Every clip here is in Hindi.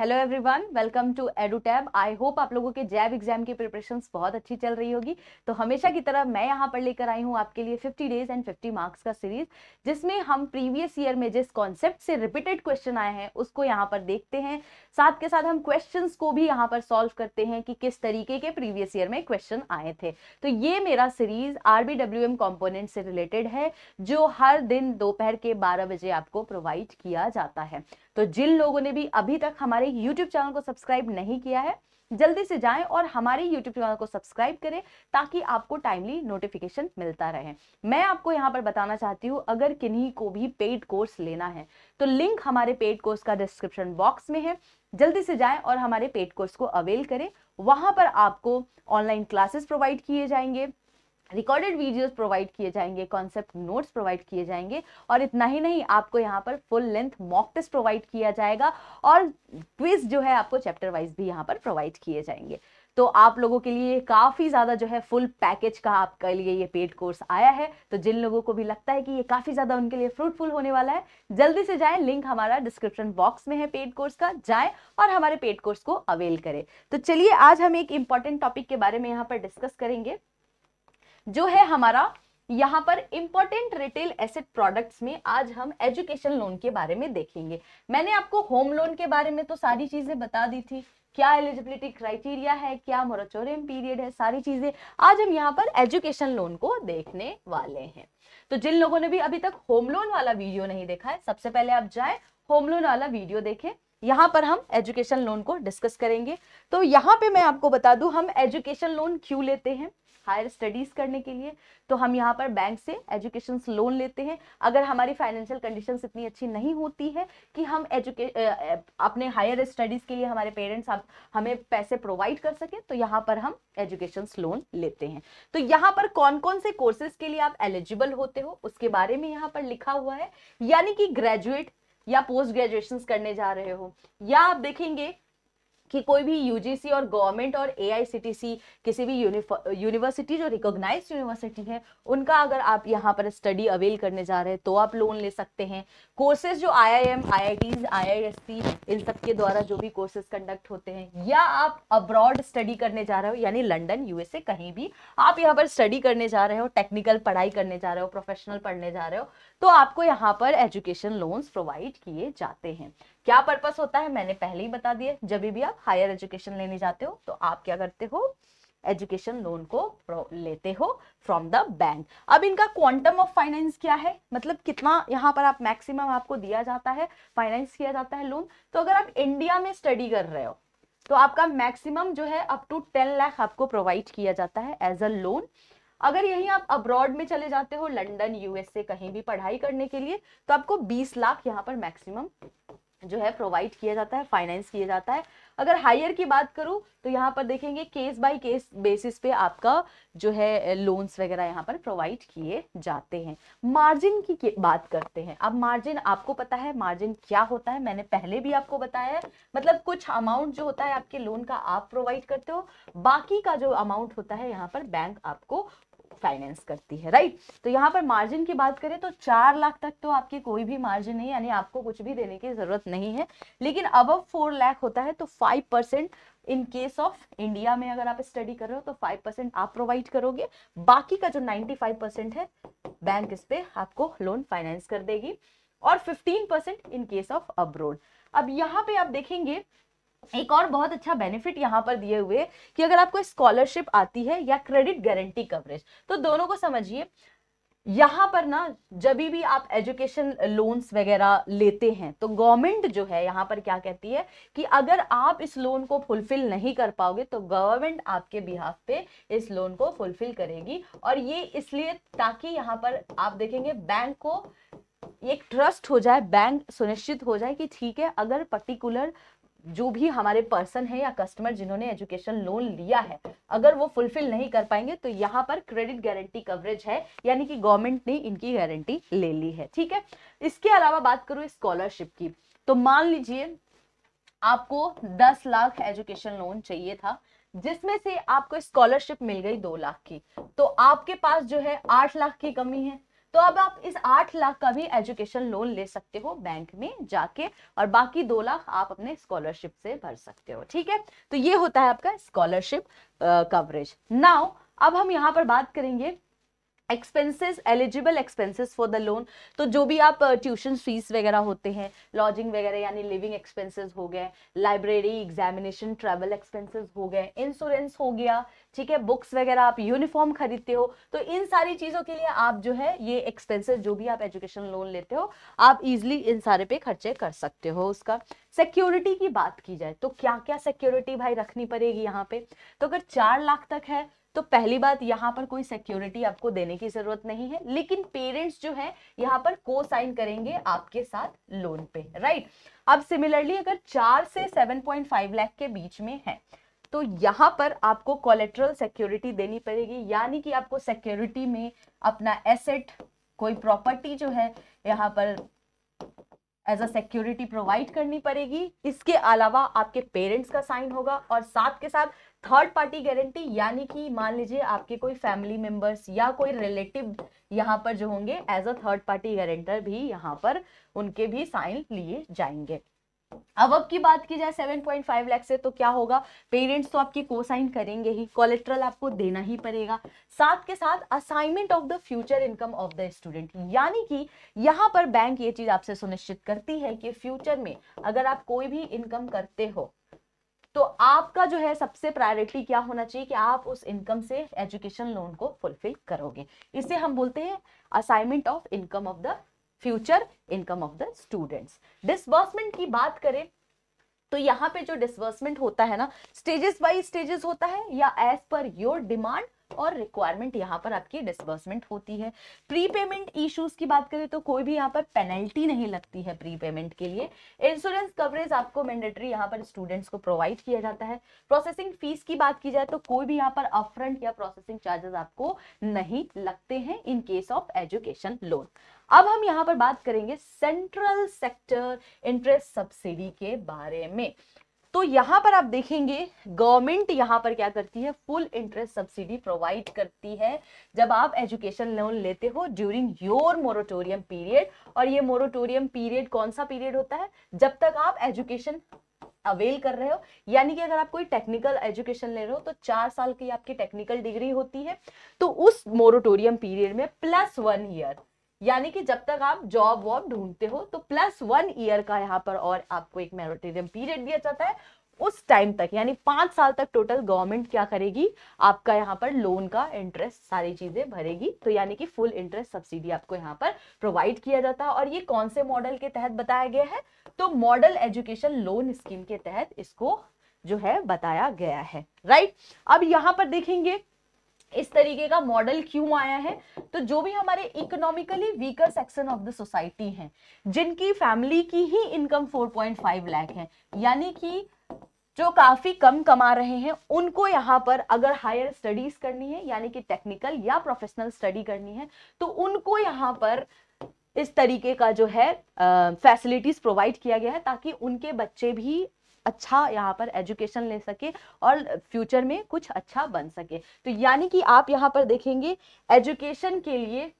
hello everyone welcome to Edutap I hope आप लोगों के जैब एग्जाम की प्रिपरेशन बहुत अच्छी चल रही होगी तो हमेशा की तरह मैं यहाँ पर लेकर आई हूँ आपके लिए 50 डेज एंड 50 मार्क्स का सीरीज जिसमें हम प्रीवियस ईयर में जिस कॉन्सेप्ट से रिपीटेड क्वेश्चन आए हैं उसको यहाँ पर देखते हैं साथ के साथ हम क्वेश्चन को भी यहाँ पर सॉल्व करते हैं कि किस तरीके के प्रीवियस ईयर में क्वेश्चन आए थे तो ये मेरा सीरीज आर बी से रिलेटेड है जो हर दिन दोपहर के बारह बजे आपको प्रोवाइड किया जाता है तो जिन लोगों ने भी अभी तक हमारे यूट्यूब चैनल को सब्सक्राइब नहीं किया है जल्दी से जाएं और हमारे YouTube चैनल को सब्सक्राइब करें ताकि आपको टाइमली नोटिफिकेशन मिलता रहे मैं आपको यहाँ पर बताना चाहती हूँ अगर किन्हीं को भी पेड कोर्स लेना है तो लिंक हमारे पेड कोर्स का डिस्क्रिप्शन बॉक्स में है जल्दी से जाएं और हमारे पेड कोर्स को अवेल करें वहां पर आपको ऑनलाइन क्लासेस प्रोवाइड किए जाएंगे रिकॉर्डेड वीडियोस प्रोवाइड किए जाएंगे कॉन्सेप्ट नोट्स प्रोवाइड किए जाएंगे और इतना ही नहीं आपको यहाँ पर full length mock test provide किया जाएगा और क्विज जो है आपको चैप्टर वाइज भी यहाँ पर प्रोवाइड किए जाएंगे तो आप लोगों के लिए काफ़ी ज़्यादा जो है फुल पैकेज का आपके लिए ये पेड कोर्स आया है तो जिन लोगों को भी लगता है कि ये काफ़ी ज़्यादा उनके लिए फ्रूटफुल होने वाला है जल्दी से जाए लिंक हमारा डिस्क्रिप्शन बॉक्स में है पेड कोर्स का जाए और हमारे पेड कोर्स को अवेल करें तो चलिए आज हम एक इम्पॉर्टेंट टॉपिक के बारे में यहाँ पर डिस्कस करेंगे जो है हमारा यहाँ पर इम्पोर्टेंट रिटेल एसेट प्रोडक्ट्स में आज हम एजुकेशन लोन के बारे में देखेंगे मैंने आपको होम लोन के बारे में तो सारी चीजें बता दी थी क्या एलिजिबिलिटी क्राइटेरिया है क्या मोरचोरियम पीरियड है सारी चीजें आज हम यहाँ पर एजुकेशन लोन को देखने वाले हैं तो जिन लोगों ने भी अभी तक होम लोन वाला वीडियो नहीं देखा है सबसे पहले आप जाए होम लोन वाला वीडियो देखें यहाँ पर हम एजुकेशन लोन को डिस्कस करेंगे तो यहाँ पे मैं आपको बता दू हम एजुकेशन लोन क्यों लेते हैं हायर स्टडीज़ करने के लिए तो हम यहाँ पर बैंक से एजुकेशन लोन लेते हैं अगर हमारी फाइनेंशियल कंडीशन इतनी अच्छी नहीं होती है कि हम एजुके अपने हायर स्टडीज़ के लिए हमारे पेरेंट्स हमें पैसे प्रोवाइड कर सकें तो यहाँ पर हम एजुकेशन लोन लेते हैं तो यहाँ पर कौन कौन से कोर्सेज के लिए आप एलिजिबल होते हो उसके बारे में यहाँ पर लिखा हुआ है यानी कि ग्रेजुएट या पोस्ट ग्रेजुएशन करने जा रहे हो या आप देखेंगे कि कोई भी यूजीसी और गवर्नमेंट और एआईसीटीसी किसी भी यूनिवर्सिटी जो रिकोगनाइज यूनिवर्सिटी है उनका अगर आप यहाँ पर स्टडी अवेल करने जा रहे हैं तो आप लोन ले सकते हैं कोर्सेज जो आईआईएम आईआईटीज आईआईएससी इन सब के द्वारा जो भी कोर्सेज कंडक्ट होते हैं या आप अब्रॉड स्टडी करने जा रहे हो यानी लंडन यूएसए कहीं भी आप यहाँ पर स्टडी करने जा रहे हो टेक्निकल पढ़ाई करने जा रहे हो प्रोफेशनल पढ़ने जा रहे हो तो आपको यहाँ पर एजुकेशन लोन्स प्रोवाइड किए जाते हैं क्या पर्पस होता है मैंने पहले ही बता दिया जब भी आप हायर एजुकेशन लेने जाते हो तो आप क्या करते हो एजुकेशन लोन को लेते हो फ्रॉम द बैंक अब इनका क्वांटम ऑफ फाइनेंस क्या है मतलब कितना यहाँ पर आप मैक्सिमम आपको दिया जाता है फाइनेंस किया जाता है लोन तो अगर आप इंडिया में स्टडी कर रहे हो तो आपका मैक्सिमम जो है अप टू टेन लाख आपको प्रोवाइड किया जाता है एज अ लोन अगर यही आप अब्रॉड में चले जाते हो लंडन यूएसए कहीं भी पढ़ाई करने के लिए तो आपको बीस लाख यहाँ पर मैक्सिमम जो है प्रोवाइड किया जाता है फाइनेंस किया जाता है अगर हायर की बात करूँ तो यहाँ पर देखेंगे केस बाय केस बेसिस पे आपका जो है लोन्स वगैरह यहाँ पर प्रोवाइड किए जाते हैं मार्जिन की बात करते हैं अब मार्जिन आपको पता है मार्जिन क्या होता है मैंने पहले भी आपको बताया है मतलब कुछ अमाउंट जो होता है आपके लोन का आप प्रोवाइड करते हो बाकी का जो अमाउंट होता है यहाँ पर बैंक आपको फाइनेंस करती है राइट तो यहाँ पर मार्जिन की बात करें तो चार लाख तक तो आपके कोई भी मार्जिन नहीं यानी आपको कुछ भी देने की जरूरत नहीं है लेकिन अब फोर लाख होता है तो five in case of India में अगर आप स्टडी कर रहे हो तो फाइव परसेंट आप प्रोवाइड करोगे बाकी का जो नाइन्टी फाइव परसेंट है बैंक इस पे आपको लोन फाइनेंस कर देगी और fifteen percent in case of abroad अब यहाँ पे आप देखेंगे एक और बहुत अच्छा बेनिफिट यहाँ पर दिए हुए कि अगर आपको स्कॉलरशिप आती है या क्रेडिट गारंटी कवरेज तो दोनों को समझिए यहाँ पर ना जब भी आप एजुकेशन लोन्स वगैरह लेते हैं तो गवर्नमेंट जो है यहाँ पर क्या कहती है कि अगर आप इस लोन को फुलफिल नहीं कर पाओगे तो गवर्नमेंट आपके बिहाफ पे इस लोन को फुलफिल करेगी और ये इसलिए ताकि यहाँ पर आप देखेंगे बैंक को एक ट्रस्ट हो जाए बैंक सुनिश्चित हो जाए कि ठीक है अगर पर्टिकुलर जो भी हमारे पर्सन है या कस्टमर जिन्होंने एजुकेशन लोन लिया है अगर वो फुलफिल नहीं कर पाएंगे तो यहाँ पर क्रेडिट गारंटी कवरेज है यानी कि गवर्नमेंट ने इनकी गारंटी ले ली है ठीक है इसके अलावा बात करूँ स्कॉलरशिप की तो मान लीजिए आपको दस लाख एजुकेशन लोन चाहिए था जिसमें से आपको स्कॉलरशिप मिल गई दो लाख की तो आपके पास जो है आठ लाख की कमी है तो अब आप इस आठ लाख का भी एजुकेशन लोन ले सकते हो बैंक में जाके और बाकी दो लाख आप अपने स्कॉलरशिप से भर सकते हो ठीक है तो ये होता है आपका स्कॉलरशिप कवरेज नाउ अब हम यहाँ पर बात करेंगे expenses eligible expenses for the loan तो जो भी आप ट्यूशन uh, फीस वगैरह होते हैं लॉजिंग वगैरह यानी लिविंग एक्सपेंसेस हो गए लाइब्रेरी एग्जामिनेशन ट्रेवल एक्सपेंसेस हो गए इंश्योरेंस हो गया ठीक है बुक्स वगैरह आप यूनिफॉर्म खरीदते हो तो इन सारी चीज़ों के लिए आप जो है ये एक्सपेंसेस जो भी आप एजुकेशन लोन लेते हो आप इजिली इन सारे पे खर्चे कर सकते हो उसका सिक्योरिटी की बात की जाए तो क्या क्या सिक्योरिटी भाई रखनी पड़ेगी यहाँ पे तो अगर चार लाख तक है तो पहली बात यहाँ पर कोई सिक्योरिटी आपको देने की जरूरत नहीं है लेकिन पेरेंट्स जो है यहाँ पर को साइन करेंगे आपके साथ लोन पे राइट अब सिमिलरली अगर चार से सेवन पॉइंट फाइव लैख के बीच में है तो यहाँ पर आपको कोलेट्रल सिक्योरिटी देनी पड़ेगी यानी कि आपको सिक्योरिटी में अपना एसेट कोई प्रॉपर्टी जो है यहाँ पर एज अ सिक्योरिटी प्रोवाइड करनी पड़ेगी इसके अलावा आपके पेरेंट्स का साइन होगा और साथ के साथ थर्ड पार्टी गारंटी यानी कि मान लीजिए आपके कोई फैमिली मेंबर्स या कोई रिलेटिव यहाँ पर जो होंगे as a third party guarantor भी यहाँ पर उनके भी साइन लिए जाएंगे अब अब की बात की जाए 7.5 लाख से तो क्या होगा पेरेंट्स तो आपकी कोसाइन करेंगे ही कोलेट्रल आपको देना ही पड़ेगा साथ के साथ assignment of the future income of the student यानी कि यहाँ पर बैंक ये चीज आपसे सुनिश्चित करती है कि फ्यूचर में अगर आप कोई भी इनकम करते हो तो आपका जो है सबसे प्रायोरिटी क्या होना चाहिए कि आप उस इनकम से एजुकेशन लोन को फुलफिल करोगे इसे हम बोलते हैं assignment of income of the future income of the students disbursement की बात करें तो यहाँ पे जो डिसबर्समेंट होता है ना स्टेजेस बाई स्टेजेस होता है या एज पर योर डिमांड और रिक्वायरमेंट यहाँ पर आपकी डिसबर्समेंट होती है प्रीपेमेंट इश्यूज की बात करें तो कोई भी यहाँ पर पेनल्टी नहीं लगती है प्रीपेमेंट के लिए इंश्योरेंस कवरेज आपको मैंडेटरी यहाँ पर स्टूडेंट्स को प्रोवाइड किया जाता है प्रोसेसिंग फीस की बात की जाए तो कोई भी यहाँ पर अपफ्रंट या प्रोसेसिंग चार्जेस आपको नहीं लगते हैं in case of education loan अब हम यहाँ पर बात करेंगे सेंट्रल सेक्टर इंटरेस्ट सब्सिडी के बारे में तो यहाँ पर आप देखेंगे गवर्नमेंट यहाँ पर क्या करती है फुल इंटरेस्ट सब्सिडी प्रोवाइड करती है जब आप एजुकेशन लोन लेते हो ड्यूरिंग योर मोरिटोरियम पीरियड और ये मोरिटोरियम पीरियड कौन सा पीरियड होता है जब तक आप एजुकेशन अवेल कर रहे हो यानी कि अगर आप कोई टेक्निकल एजुकेशन ले रहे हो तो चार साल की आपकी टेक्निकल डिग्री होती है तो उस मोरिटोरियम पीरियड में प्लस वन ईयर यानी कि जब तक आप जॉब वॉब ढूंढते हो तो प्लस वन ईयर का यहाँ पर और आपको एक मेरोटेरियम पीरियड दिया जाता है उस टाइम तक यानी पांच साल तक टोटल गवर्नमेंट क्या करेगी आपका यहाँ पर लोन का इंटरेस्ट सारी चीजें भरेगी तो यानी कि फुल इंटरेस्ट सब्सिडी आपको यहाँ पर प्रोवाइड किया जाता है और ये कौन से मॉडल के तहत बताया गया है तो मॉडल एजुकेशन लोन स्कीम के तहत इसको जो है बताया गया है राइट अब यहाँ पर देखेंगे इस तरीके का मॉडल क्यों आया है तो जो भी हमारे economically weaker section of the society हैं जिनकी फैमिली की ही इनकम 4.5 लाख है यानी कि जो काफी कम कमा रहे हैं उनको यहाँ पर अगर हायर स्टडीज करनी है यानी कि टेक्निकल या प्रोफेशनल स्टडी करनी है तो उनको यहाँ पर इस तरीके का जो है फैसिलिटीज प्रोवाइड किया गया है ताकि उनके बच्चे भी अच्छा यहाँ पर एजुकेशन ले सके और फ्यूचर में कुछ अच्छा बन सके तो यानी कि आप यहाँ पर देखेंगे एजुकेशन के लिए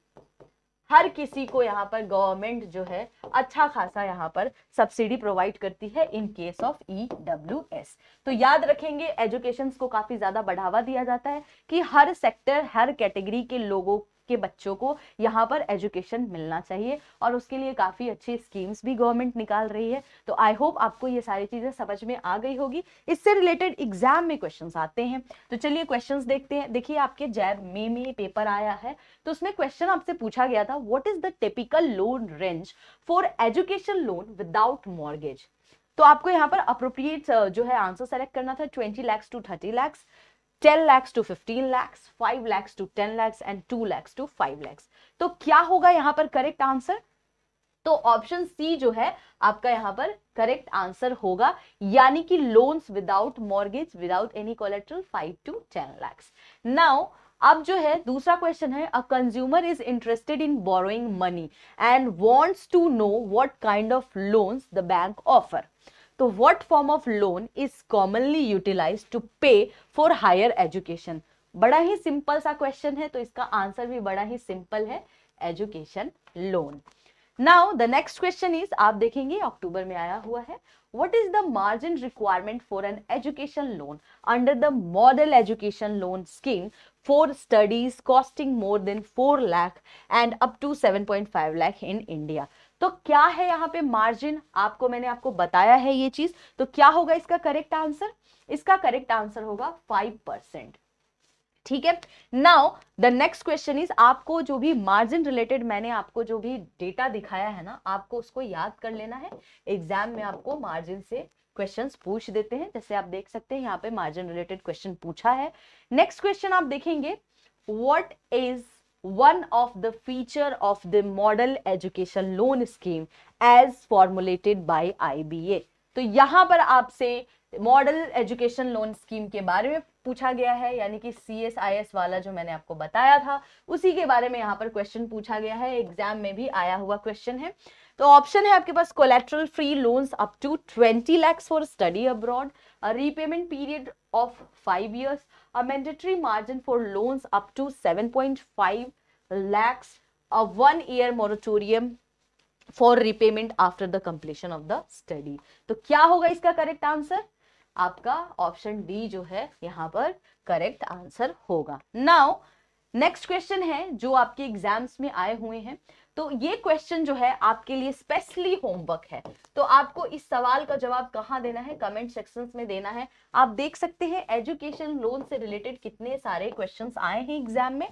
हर किसी को यहाँ पर गवर्नमेंट जो है अच्छा खासा यहाँ पर सब्सिडी प्रोवाइड करती है in case of E W S तो याद रखेंगे एजुकेशन को काफ़ी ज़्यादा बढ़ावा दिया जाता है कि हर सेक्टर हर कैटेगरी के लोगों के बच्चों को यहाँ पर एजुकेशन मिलना चाहिए और उसके लिए काफ़ी अच्छी स्कीम्स भी गवर्नमेंट निकाल रही है तो आई होप आपको ये सारी चीज़ें समझ में आ गई होगी इससे रिलेटेड एग्जाम में क्वेश्चन आते हैं तो चलिए क्वेश्चन देखते हैं देखिए आपके जैब मे में पेपर आया है तो उसमें क्वेश्चन आपसे पूछा गया था what is the typical loan range for education loan without mortgage तो आपको यहाँ पर अप्रोप्रिएट जो है आंसर सेलेक्ट करना था twenty lakhs to thirty lakhs ten lakhs to fifteen lakhs five lakhs to ten lakhs and two lakhs to five lakhs तो क्या होगा यहां पर करेक्ट आंसर तो ऑप्शन सी जो है आपका यहां पर करेक्ट आंसर होगा यानी कि loans without mortgage without any collateral five to ten lakhs now अब जो है दूसरा क्वेश्चन है a consumer is interested in borrowing money and wants to know what kind of loans the bank offer तो what form of loan is commonly utilise to pay for higher education बड़ा ही सिंपल सा क्वेश्चन है तो इसका आंसर भी बड़ा ही सिंपल है education loan now the next question is आप देखेंगे अक्टूबर में आया हुआ है what is the margin requirement for an education loan under the model education loan scheme for studies costing more than four lakh and up to seven point five lakh in India तो क्या है यहाँ पे मार्जिन आपको मैंने आपको बताया है ये चीज तो क्या होगा इसका करेक्ट आंसर इसका करेक्ट आंसर होगा फाइव परसेंट ठीक है now the next question is आपको जो भी मार्जिन रिलेटेड मैंने आपको जो भी डेटा दिखाया है ना आपको उसको याद कर लेना है एग्जाम में आपको मार्जिन से क्वेश्चंस पूछ देते हैं जैसे आप देख सकते हैं यहाँ पे मार्जिन रिलेटेड क्वेश्चन पूछा है नेक्स्ट क्वेश्चन आप देखेंगे what is one of the feature of the model education loan scheme as formulated by IBA तो यहां पर आपसे मॉडल एजुकेशन लोन स्कीम के बारे में पूछा गया है यानी कि सी एस आई एस वाला जो मैंने आपको बताया था उसी के बारे में यहाँ पर क्वेश्चन पूछा गया है एग्जाम में भी आया हुआ क्वेश्चन है तो ऑप्शन है आपके पास collateral free loans up to twenty lakhs for study abroad repayment period of five years a mandatory margin for loans up to seven point five lakhs a one year moratorium for repayment after the completion of the तो क्या होगा इसका करेक्ट आंसर आपका ऑप्शन डी जो है यहाँ पर करेक्ट आंसर होगा नाउ नेक्स्ट क्वेश्चन है जो आपके एग्जाम्स में आए हुए हैं तो ये क्वेश्चन जो है आपके लिए स्पेशली होमवर्क है तो आपको इस सवाल का जवाब कहाँ देना है कमेंट सेक्शन में देना है आप देख सकते हैं एजुकेशन लोन से रिलेटेड कितने सारे क्वेश्चन आए हैं एग्जाम में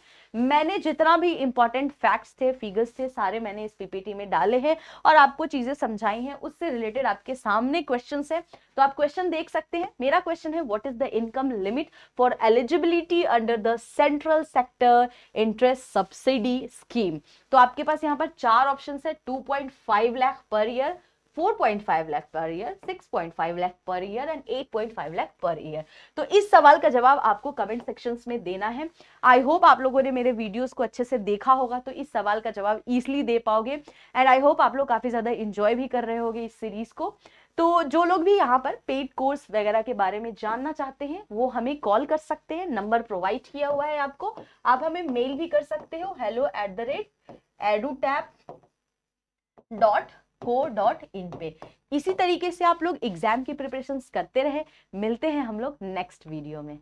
मैंने जितना भी इंपॉर्टेंट फैक्ट्स थे फिगर्स थे सारे मैंने इस पीपीटी में डाले हैं और आपको चीज़ें समझाई हैं उससे रिलेटेड आपके सामने क्वेश्चन है तो आप क्वेश्चन देख सकते हैं मेरा क्वेश्चन है what is the income limit for eligibility under the central sector interest subsidy scheme तो आपके पास यहाँ पर चार ऑप्शन है two point five lakh per year 4.5 lakh per year 6.5 lakh per year and 8.5 lakh per year तो इस सवाल का जवाब आपको कमेंट सेक्शन में देना है आई होप आप लोगों ने मेरे वीडियोस को अच्छे से देखा होगा तो इस सवाल का जवाब ईजिली दे पाओगे एंड आई होप आप लोग काफ़ी ज़्यादा इंजॉय भी कर रहे होगे इस सीरीज़ को तो जो लोग भी यहाँ पर पेड कोर्स वगैरह के बारे में जानना चाहते हैं वो हमें कॉल कर सकते हैं नंबर प्रोवाइड किया हुआ है आपको आप हमें मेल भी कर सकते हो hello at the rate Edutap dot co dot in पे इसी तरीके से आप लोग एग्जाम की प्रिपरेशन करते रहे मिलते हैं हम लोग नेक्स्ट वीडियो में